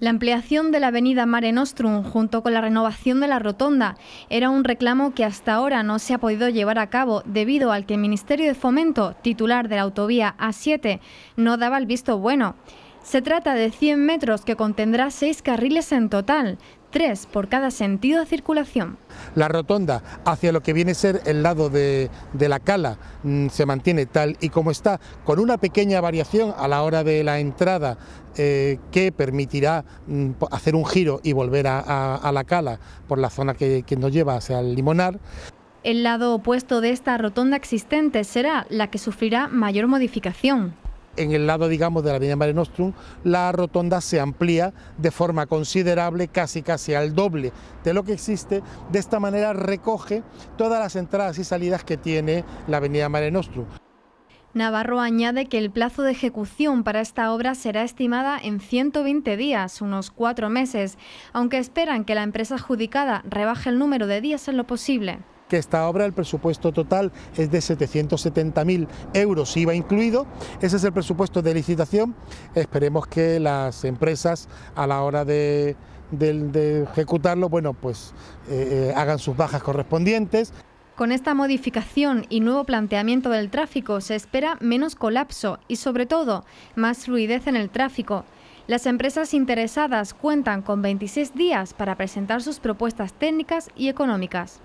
La ampliación de la avenida Mare Nostrum junto con la renovación de la rotonda era un reclamo que hasta ahora no se ha podido llevar a cabo debido al que el Ministerio de Fomento, titular de la autovía A7, no daba el visto bueno. Se trata de 100 metros que contendrá 6 carriles en total, 3 por cada sentido de circulación. La rotonda hacia lo que viene a ser el lado de, la cala mm, se mantiene tal y como está, con una pequeña variación a la hora de la entrada eh, que permitirá mm, hacer un giro y volver a, la cala por la zona que nos lleva hacia el limonar. El lado opuesto de esta rotonda existente será la que sufrirá mayor modificación en el lado, digamos, de la Avenida Mare Nostrum, la rotonda se amplía de forma considerable, casi casi al doble de lo que existe. De esta manera recoge todas las entradas y salidas que tiene la Avenida Mare Nostrum. Navarro añade que el plazo de ejecución para esta obra será estimada en 120 días, unos cuatro meses, aunque esperan que la empresa adjudicada rebaje el número de días en lo posible que esta obra, el presupuesto total es de 770.000 euros, IVA incluido. Ese es el presupuesto de licitación. Esperemos que las empresas a la hora de, ejecutarlo, bueno, pues eh, eh, hagan sus bajas correspondientes. Con esta modificación y nuevo planteamiento del tráfico se espera menos colapso y sobre todo más fluidez en el tráfico. Las empresas interesadas cuentan con 26 días para presentar sus propuestas técnicas y económicas.